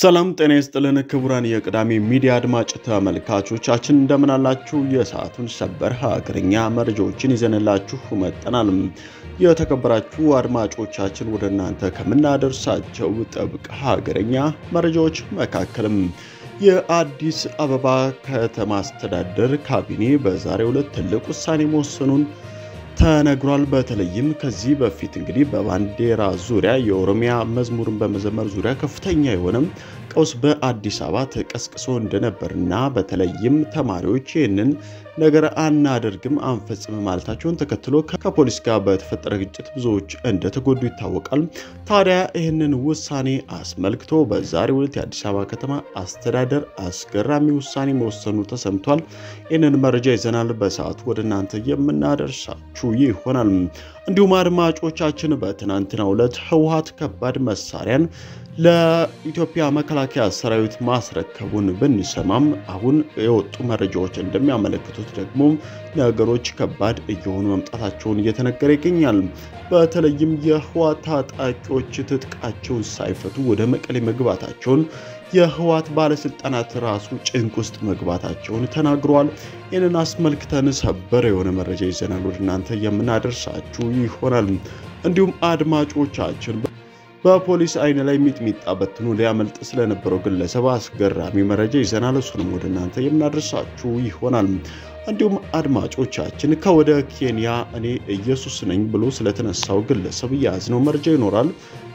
ሰላም ጤና ይስጥልን ክቡራን የቅዳሜ ሚዲያ አድማጭ ተመልካቾቻችን እንደምናላችሁ የሰዓቱን ሰበር ሀገርኛ መረጃዎችን ይዘንላችሁ መጠናል። የተከበራችሁ አድማጮቻችን ወደ እናንተ ከምናደርሳቸው ጥብቅ ሀገርኛ መረጃዎች መካከልም የአዲስ አበባ ከተማ አስተዳደር ካቢኔ በዛሬው ዕለት ትልቅ ውሳኔ መወሰኑን ተነግሯል። በተለይም ከዚህ በፊት እንግዲህ በባንዲራ ዙሪያ የኦሮሚያ መዝሙርን በመዘመር ዙሪያ ከፍተኛ የሆነም ቀውስ በአዲስ አበባ ተቀስቅሶ እንደነበርና በተለይም ተማሪዎች ይህንን ነገር አናደርግም አንፈጽም ማለታቸውን ተከትሎ ከፖሊስ ጋር በተፈጠረ ግጭት ብዙዎች እንደተጎዱ ይታወቃል። ታዲያ ይህንን ውሳኔ አስመልክቶ በዛሬው ዕለት የአዲስ አበባ ከተማ አስተዳደር አስገራሚ ውሳኔ መወሰኑ ተሰምቷል። ይህንን መረጃ ይዘናል በሰዓቱ ወደ እናንተ የምናደርሳችሁ ይሆናል። እንዲሁም አድማጮቻችን በትናንትናው ዕለት ህወሓት ከባድ መሳሪያን ለኢትዮጵያ መከላከያ ሰራዊት ማስረከቡን ብንሰማም አሁን የወጡ መረጃዎች እንደሚያመለክቱት ደግሞ ነገሮች ከባድ እየሆኑ መምጣታቸውን እየተነገረ ይገኛል። በተለይም የህወሓት ታጣቂዎች ትጥቃቸውን ሳይፈቱ ወደ መቀሌ መግባታቸውን የህወሓት ባለስልጣናት ራሱ ጭንቅ ውስጥ መግባታቸውን ተናግረዋል። ይህንን አስመልክተን ሰበር የሆነ መረጃ ይዘናል ወደ እናንተ የምናደርሳችሁ ይሆናል። እንዲሁም አድማጮቻችን በፖሊስ አይን ላይ ሚጥሚጣ በትኖ ሊያመልጥ ስለነበረው ግለሰብ አስገራሚ መረጃ ይዘናል። እሱንም ወደ እናንተ የምናደርሳችሁ ይሆናል። እንዲሁም አድማጮቻችን ከወደ ኬንያ እኔ ኢየሱስ ነኝ ብሎ ስለተነሳው ግለሰብ የያዝነው መረጃ ይኖራል።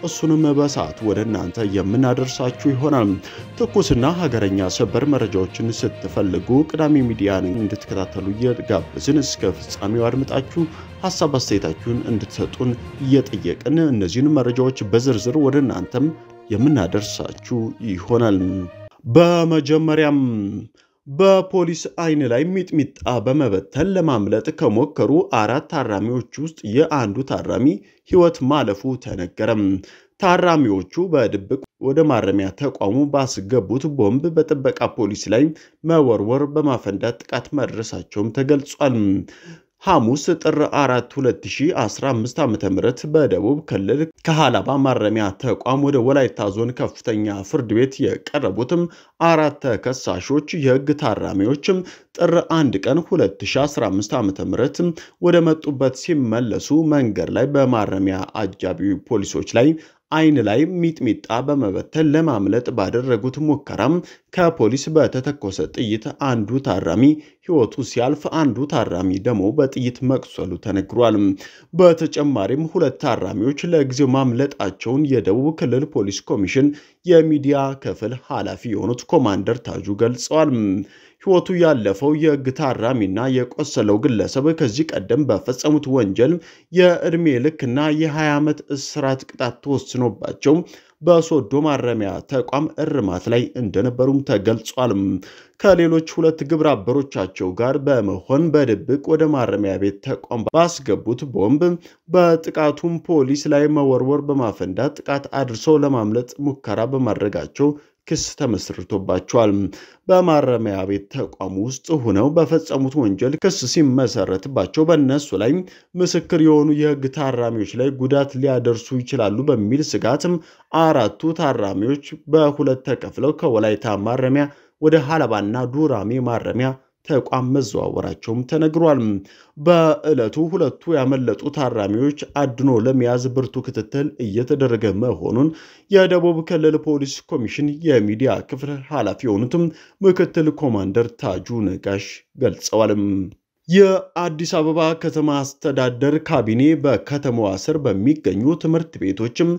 እሱንም በሰዓት ወደ እናንተ የምናደርሳችሁ ይሆናል። ትኩስና ሀገረኛ ሰበር መረጃዎችን ስትፈልጉ ቅዳሜ ሚዲያን እንድትከታተሉ እየጋበዝን እስከ ፍጻሜው አድምጣችሁ ሀሳብ አስተያየታችሁን እንድትሰጡን እየጠየቅን እነዚህን መረጃዎች በዝርዝር ወደ እናንተም የምናደርሳችሁ ይሆናል። በመጀመሪያም በፖሊስ አይን ላይ ሚጥሚጣ በመበተን ለማምለጥ ከሞከሩ አራት ታራሚዎች ውስጥ የአንዱ ታራሚ ሕይወት ማለፉ ተነገረም። ታራሚዎቹ በድብቅ ወደ ማረሚያ ተቋሙ ባስገቡት ቦምብ በጥበቃ ፖሊስ ላይ መወርወር በማፈንዳት ጥቃት መድረሳቸውም ተገልጿል። ሐሙስ ጥር 4 2015 ዓ.ም በደቡብ ክልል ከሃላባ ማረሚያ ተቋም ወደ ወላይታ ዞን ከፍተኛ ፍርድ ቤት የቀረቡትም አራት ተከሳሾች የህግ ታራሚዎችም ጥር 1 ቀን 2015 ዓ.ም ወደ መጡበት ሲመለሱ መንገድ ላይ በማረሚያ አጃቢ ፖሊሶች ላይ አይን ላይ ሚጥሚጣ በመበተን ለማምለጥ ባደረጉት ሙከራም ከፖሊስ በተተኮሰ ጥይት አንዱ ታራሚ ህይወቱ ሲያልፍ አንዱ ታራሚ ደግሞ በጥይት መቁሰሉ ተነግሯል። በተጨማሪም ሁለት ታራሚዎች ለጊዜው ማምለጣቸውን የደቡብ ክልል ፖሊስ ኮሚሽን የሚዲያ ክፍል ኃላፊ የሆኑት ኮማንደር ታጁ ገልጸዋል። ህይወቱ ያለፈው የህግ ታራሚና የቆሰለው ግለሰብ ከዚህ ቀደም በፈጸሙት ወንጀል የዕድሜ ልክና የ20 ዓመት እስራት ቅጣት ተወስኖባቸው በሶዶ ማረሚያ ተቋም እርማት ላይ እንደነበሩም ተገልጿል። ከሌሎች ሁለት ግብረ አበሮቻቸው ጋር በመሆን በድብቅ ወደ ማረሚያ ቤት ተቋም ባስገቡት ቦምብ በጥቃቱም ፖሊስ ላይ መወርወር በማፈንዳት ጥቃት አድርሰው ለማምለጥ ሙከራ በማድረጋቸው ክስ ተመስርቶባቸዋል። በማረሚያ ቤት ተቋም ውስጥ ሆነው በፈጸሙት ወንጀል ክስ ሲመሰረትባቸው በእነሱ ላይ ምስክር የሆኑ የህግ ታራሚዎች ላይ ጉዳት ሊያደርሱ ይችላሉ በሚል ስጋትም አራቱ ታራሚዎች በሁለት ተከፍለው ከወላይታ ማረሚያ ወደ ሀለባና ዱራሜ ማረሚያ ተቋም መዘዋወራቸውም ተነግሯል። በዕለቱ ሁለቱ ያመለጡ ታራሚዎች አድኖ ለመያዝ ብርቱ ክትትል እየተደረገ መሆኑን የደቡብ ክልል ፖሊስ ኮሚሽን የሚዲያ ክፍል ኃላፊ የሆኑትም ምክትል ኮማንደር ታጁ ነጋሽ ገልጸዋል። የአዲስ አበባ ከተማ አስተዳደር ካቢኔ በከተማዋ ስር በሚገኙ ትምህርት ቤቶችም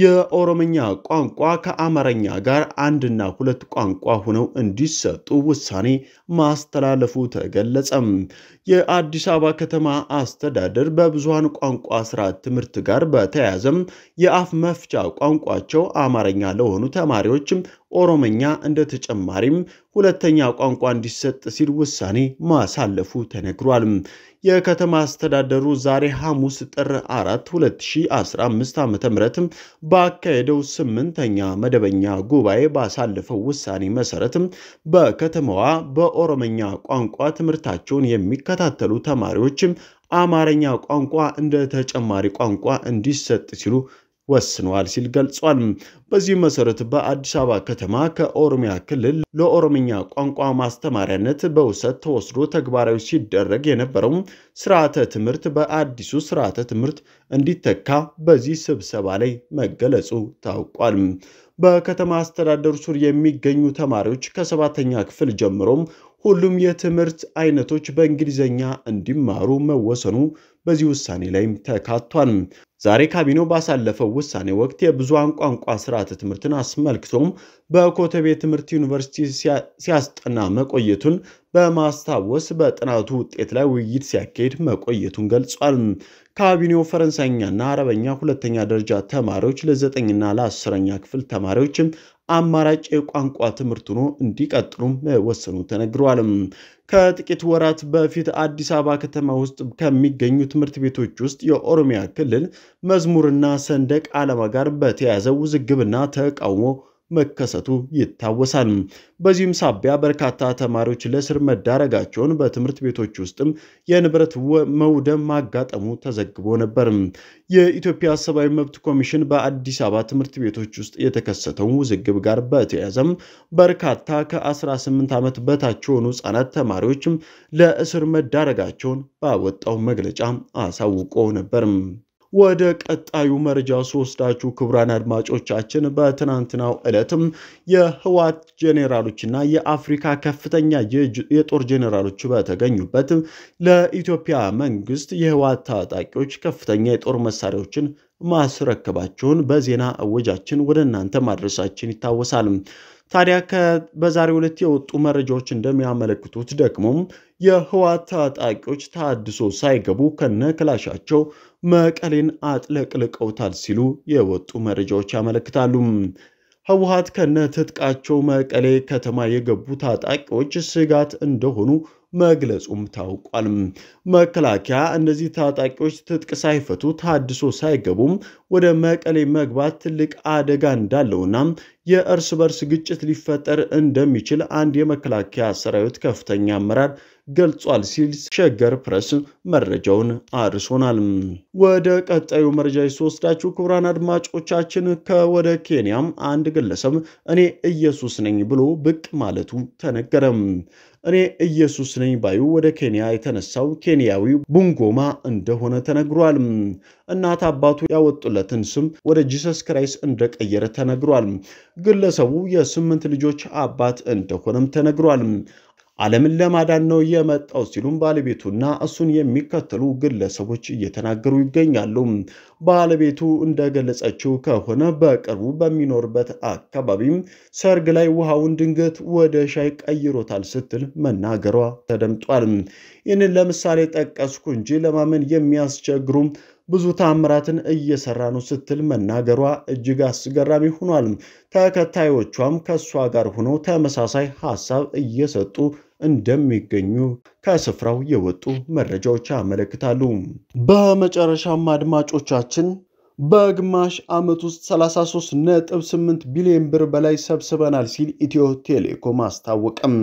የኦሮምኛ ቋንቋ ከአማርኛ ጋር አንድና ሁለት ቋንቋ ሆነው እንዲሰጡ ውሳኔ ማስተላለፉ ተገለጸም። የአዲስ አበባ ከተማ አስተዳደር በብዙሃን ቋንቋ ስርዓት ትምህርት ጋር በተያያዘም የአፍ መፍቻ ቋንቋቸው አማርኛ ለሆኑ ተማሪዎች ኦሮመኛ እንደ ተጨማሪም ሁለተኛ ቋንቋ እንዲሰጥ ሲል ውሳኔ ማሳለፉ ተነግሯል። የከተማ አስተዳደሩ ዛሬ ሐሙስ ጥር 4 2015 ዓ ም ባካሄደው ስምንተኛ መደበኛ ጉባኤ ባሳለፈው ውሳኔ መሠረትም በከተማዋ በኦሮመኛ ቋንቋ ትምህርታቸውን የሚከታተሉ ተማሪዎችም አማርኛ ቋንቋ እንደ ተጨማሪ ቋንቋ እንዲሰጥ ሲሉ ወስኗል ሲል ገልጿል። በዚህ መሰረት በአዲስ አበባ ከተማ ከኦሮሚያ ክልል ለኦሮምኛ ቋንቋ ማስተማሪያነት በውሰት ተወስዶ ተግባራዊ ሲደረግ የነበረው ስርዓተ ትምህርት በአዲሱ ስርዓተ ትምህርት እንዲተካ በዚህ ስብሰባ ላይ መገለጹ ታውቋል። በከተማ አስተዳደሩ ስር የሚገኙ ተማሪዎች ከሰባተኛ ክፍል ጀምሮም ሁሉም የትምህርት አይነቶች በእንግሊዝኛ እንዲማሩ መወሰኑ በዚህ ውሳኔ ላይም ተካቷል። ዛሬ ካቢኔው ባሳለፈው ውሳኔ ወቅት የብዙሃን ቋንቋ ስርዓተ ትምህርትን አስመልክቶም በኮተቤ ትምህርት ዩኒቨርሲቲ ሲያስጠና መቆየቱን በማስታወስ በጥናቱ ውጤት ላይ ውይይት ሲያካሄድ መቆየቱን ገልጿል። ካቢኔው ፈረንሳይኛና አረበኛ ሁለተኛ ደረጃ ተማሪዎች ለዘጠኝና ለአስረኛ ክፍል ተማሪዎች አማራጭ የቋንቋ ትምህርት ሆኖ እንዲቀጥሉም መወሰኑ ተነግሯል። ከጥቂት ወራት በፊት አዲስ አበባ ከተማ ውስጥ ከሚገኙ ትምህርት ቤቶች ውስጥ የኦሮሚያ ክልል መዝሙርና ሰንደቅ ዓላማ ጋር በተያያዘ ውዝግብና ተቃውሞ መከሰቱ ይታወሳል። በዚህም ሳቢያ በርካታ ተማሪዎች ለእስር መዳረጋቸውን፣ በትምህርት ቤቶች ውስጥም የንብረት መውደም ማጋጠሙ ተዘግቦ ነበር። የኢትዮጵያ ሰብአዊ መብት ኮሚሽን በአዲስ አበባ ትምህርት ቤቶች ውስጥ የተከሰተው ውዝግብ ጋር በተያያዘም በርካታ ከ18 ዓመት በታች የሆኑ ህጻናት ተማሪዎች ለእስር መዳረጋቸውን ባወጣው መግለጫ አሳውቆ ነበር። ወደ ቀጣዩ መረጃ ስወስዳችሁ ክቡራን አድማጮቻችን በትናንትናው ዕለትም የህዋት ጄኔራሎችና የአፍሪካ ከፍተኛ የጦር ጄኔራሎች በተገኙበት ለኢትዮጵያ መንግስት የህዋት ታጣቂዎች ከፍተኛ የጦር መሳሪያዎችን ማስረከባቸውን በዜና እወጃችን ወደ እናንተ ማድረሳችን ይታወሳል። ታዲያ በዛሬው ዕለት የወጡ መረጃዎች እንደሚያመለክቱት ደግሞ የህወሓት ታጣቂዎች ታድሶ ሳይገቡ ከነ ክላሻቸው መቀሌን አጥለቅልቀውታል ሲሉ የወጡ መረጃዎች ያመለክታሉ። ህወሓት ከነ ትጥቃቸው መቀሌ ከተማ የገቡ ታጣቂዎች ስጋት እንደሆኑ መግለጹም ታውቋል። መከላከያ እነዚህ ታጣቂዎች ትጥቅ ሳይፈቱ ታድሶ ሳይገቡም ወደ መቀሌ መግባት ትልቅ አደጋ እንዳለውና የእርስ በርስ ግጭት ሊፈጠር እንደሚችል አንድ የመከላከያ ሰራዊት ከፍተኛ አመራር ገልጿል ሲል ሸገር ፕሬስ መረጃውን አድርሶናል። ወደ ቀጣዩ መረጃ ሲወስዳችሁ ክቡራን አድማጮቻችን ከወደ ኬንያም አንድ ግለሰብ እኔ ኢየሱስ ነኝ ብሎ ብቅ ማለቱ ተነገረም። እኔ ኢየሱስ ነኝ ባዩ ወደ ኬንያ የተነሳው ኬንያዊ ቡንጎማ እንደሆነ ተነግሯል። እናት አባቱ ያወጡለትን ስም ወደ ጂሰስ ክራይስት እንደቀየረ ተነግሯል። ግለሰቡ የስምንት ልጆች አባት እንደሆነም ተነግሯል። ዓለምን ለማዳን ነው የመጣው ሲሉም ባለቤቱና እሱን የሚከተሉ ግለሰቦች እየተናገሩ ይገኛሉ። ባለቤቱ እንደገለጸችው ከሆነ በቅርቡ በሚኖርበት አካባቢም ሰርግ ላይ ውሃውን ድንገት ወደ ሻይ ቀይሮታል ስትል መናገሯ ተደምጧል። ይህንን ለምሳሌ ጠቀስኩ እንጂ ለማመን የሚያስቸግሩ ብዙ ታምራትን እየሰራ ነው ስትል መናገሯ እጅግ አስገራሚ ሆኗል። ተከታዮቿም ከእሷ ጋር ሆነው ተመሳሳይ ሀሳብ እየሰጡ እንደሚገኙ ከስፍራው የወጡ መረጃዎች ያመለክታሉ። በመጨረሻም አድማጮቻችን በግማሽ ዓመት ውስጥ 33.8 ቢሊዮን ብር በላይ ሰብስበናል ሲል ኢትዮ ቴሌኮም አስታወቀም።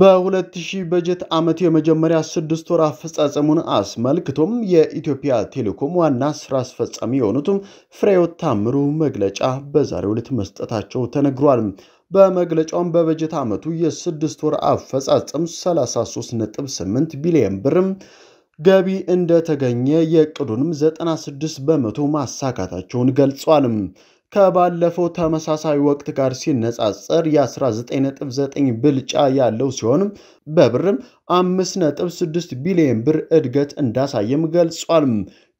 በ2000 በጀት ዓመት የመጀመሪያ ስድስት ወር አፈጻጸሙን አስመልክቶም የኢትዮጵያ ቴሌኮም ዋና ስራ አስፈጻሚ የሆኑትም ፍሬሕይወት ታምሩ መግለጫ በዛሬው ዕለት መስጠታቸው ተነግሯል። በመግለጫውም በበጀት ዓመቱ የስድስት ወር አፈጻጸም 33.8 ቢሊዮን ብርም ገቢ እንደተገኘ የእቅዱንም 96 በመቶ ማሳካታቸውን ገልጿል። ከባለፈው ተመሳሳይ ወቅት ጋር ሲነጻጸር የ19.9 ብልጫ ያለው ሲሆን በብርም 5.6 ቢሊዮን ብር እድገት እንዳሳየም ገልጿል።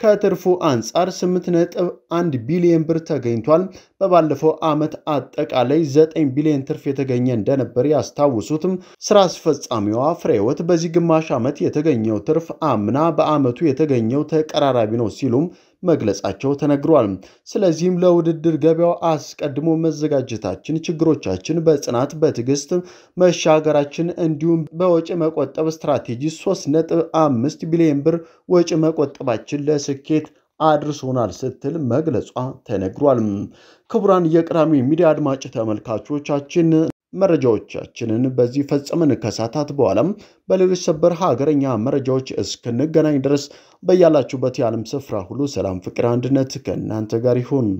ከትርፉ አንጻር 8.1 ቢሊዮን ብር ተገኝቷል። በባለፈው ዓመት አጠቃላይ 9 ቢሊዮን ትርፍ የተገኘ እንደነበር ያስታውሱትም ስራ አስፈጻሚዋ ፍሬህይወት በዚህ ግማሽ ዓመት የተገኘው ትርፍ አምና በዓመቱ የተገኘው ተቀራራቢ ነው ሲሉም መግለጻቸው ተነግሯል። ስለዚህም ለውድድር ገበያው አስቀድሞ መዘጋጀታችን ችግሮቻችን በጽናት በትዕግስት መሻገራችን እንዲሁም በወጪ መቆጠብ ስትራቴጂ 3.5 ቢሊዮን ብር ወጪ መቆጠባችን ለስኬት አድርሶናል ስትል መግለጿ ተነግሯል። ክቡራን የቅዳሜ ሚዲያ አድማጭ ተመልካቾቻችን መረጃዎቻችንን በዚህ ፈጸምን። ከሰዓታት በኋላም በሌሎች ሰበር ሀገረኛ መረጃዎች እስክንገናኝ ድረስ በያላችሁበት የዓለም ስፍራ ሁሉ ሰላም፣ ፍቅር፣ አንድነት ከእናንተ ጋር ይሁን።